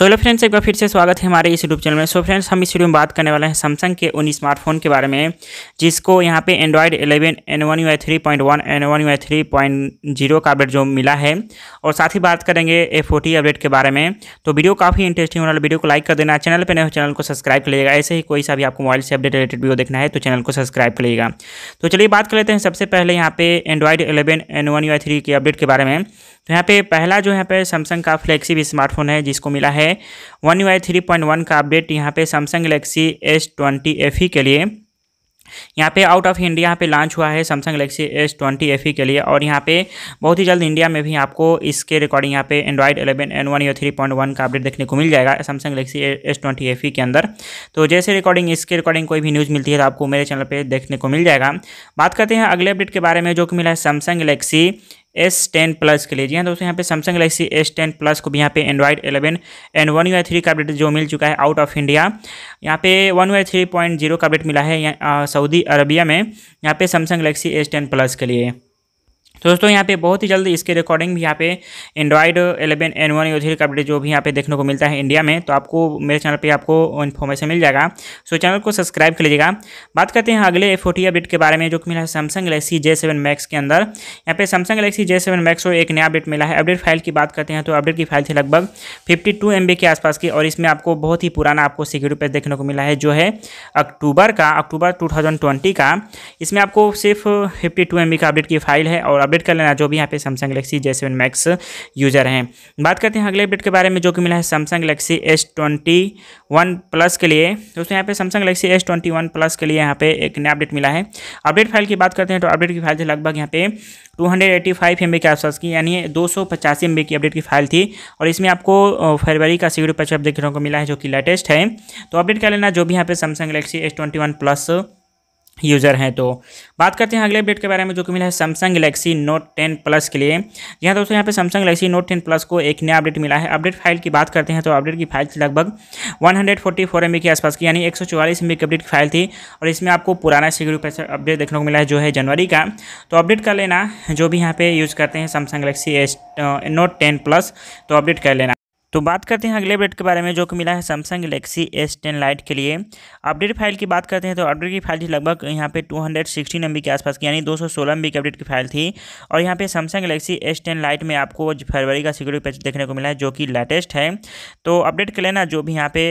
so hello friends एक बार फिर से स्वागत है हमारे इस यूट्यूब चैनल में सो so फ्रेंड्स हम इस वीडियो में बात करने वाले हैं सैमसंग के उन स्मार्टफोन के बारे में जिसको यहाँ पे Android 11 and one U I three point one and one U I three point zero का अपडेट जो मिला है और साथ ही बात करेंगे ए फोर्टी अपडेट के बारे में तो वीडियो काफ़ी इंटरेस्टिंग होने वाला वीडियो को लाइक कर देना चैनल पर नए चैनल को सब्सक्राइब कर लीजिएगा ऐसे ही कोई सा भी आपको मोबाइल से अपडेट रिलेटेड वीडियो देखना है तो चैनल को सब्सक्राइब कर लीजिएगा तो चलिए बात कर लेते हैं सबसे पहले यहाँ पे Android eleven and one U I three के अपडेट के बारे में तो यहाँ पे पहला जो यहाँ पे सैमसंग का भी स्मार्टफोन है जिसको मिला है one U I three point one का अपडेट यहाँ पे Samsung Galaxy S twenty F E के लिए यहाँ पे आउट ऑफ इंडिया यहाँ पे लॉन्च हुआ है Samsung Galaxy S twenty F E के लिए और यहाँ पे बहुत ही जल्द इंडिया में भी आपको इसके रिकॉर्डिंग यहाँ पे एंड्रॉइड एलेवन एन वन या थ्री पॉइंट वन का अपडेट देखने को मिल जाएगा Samsung Galaxy S twenty F E के अंदर तो जैसे रिकॉर्डिंग इसके रिकॉर्डिंग कोई भी न्यूज़ मिलती है तो आपको मेरे चैनल पर देखने को मिल जाएगा बात करते हैं अगले अपडेट के बारे में जो कि मिला है Samsung Galaxy S ten plus के लिए जी हाँ दोस्तों यहाँ पे Samsung Galaxy S ten plus को भी यहाँ पे Android eleven and one U three का अपडेट जो मिल चुका है आउट ऑफ इंडिया यहाँ पे one U three point zero का अपडेट मिला है सऊदी अरबिया में यहाँ पे Samsung Galaxy S ten plus के लिए तो दोस्तों यहाँ पे बहुत ही जल्दी इसके रिकॉर्डिंग भी यहाँ पे Android eleven and one three का अपडेट जो भी यहाँ पे देखने को मिलता है इंडिया में तो आपको मेरे चैनल पे आपको इन्फॉर्मेशन मिल जाएगा सो चैनल को सब्सक्राइब कर लीजिएगा बात करते हैं अगले फोर्टी अपडेट के बारे में जो कि मिला है Samsung Galaxy J seven Max के अंदर यहाँ पे Samsung Galaxy J seven Max को एक नया अपडेट मिला है अपडेट फाइल की बात करते हैं तो अपडेट की फाइल थी लगभग फिफ्टी टू एम बी के आसपास की और इसमें आपको बहुत ही पुराना आपको सिक्योरिटी पेज देखने को मिला है जो है अक्टूबर का अक्टूबर टू का इसमें आपको सिर्फ फिफ्टी टू एम बी का अपडेट की फाइल है और अपडेट कर लेना जो भी यहाँ पे Samsung Galaxy J seven Max user हैं बात करते हैं अगले अपडेट के बारे में जो कि मिला है Samsung Galaxy S twenty one plus के लिए दोस्तों यहाँ पे Samsung Galaxy S twenty one plus के लिए यहाँ पे एक नया अपडेट मिला है अपडेट फाइल की बात करते हैं तो अपडेट की फाइल थी लगभग यहाँ पे two hundred eighty five M B के आसपास की यानी दो सौ पचासी एम बी की अपडेट की फाइल थी और इसमें आपको फरवरी का सी डी देखने को मिला है जो कि लेटेस्ट है तो अपडेट कर लेना जो भी यहाँ पे Samsung Galaxy S twenty one plus user हैं तो बात करते हैं अगले अपडेट के बारे में जो कि मिला है Samsung Galaxy Note ten plus के लिए यहाँ दोस्तों यहाँ पे Samsung Galaxy Note ten plus को एक नया अपडेट मिला है अपडेट फाइल की बात करते हैं तो अपडेट की फाइल थी लगभग 144 एमबी के आसपास की यानी 144 एमबी की अपडेट की फाइल थी और इसमें आपको पुराना सिक्योरिटी अपडेट देखने को मिला है जो है जनवरी का तो अपडेट कर लेना जो भी यहाँ पर यूज़ करते हैं Samsung Galaxy S Note ten plus तो अपडेट कर लेना तो बात करते हैं अगले अपडेट के बारे में जो कि मिला है Samsung Galaxy S ten Lite के लिए अपडेट फाइल की बात करते हैं तो अपडेट की फाइल थी लगभग यहाँ पे 216 हंड्रेड के आसपास की यानी 216 सौ की अपडेट की फाइल थी और यहाँ पे Samsung Galaxy S ten Lite में आपको फरवरी का सिक्योरिटी पैच देखने को मिला है जो कि लेटेस्ट है तो अपडेट कर लेना जो भी यहाँ पे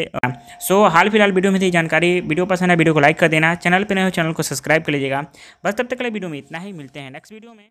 सो हाल फिलहाल वीडियो में थी जानकारी वीडियो पसंद है वीडियो को लाइक कर देना चैनल पर नहीं हो चैनल को सब्सक्राइब कर लीजिएगा बस तब तक के लिए वीडियो में इतना ही मिलते हैं नेक्स्ट वीडियो में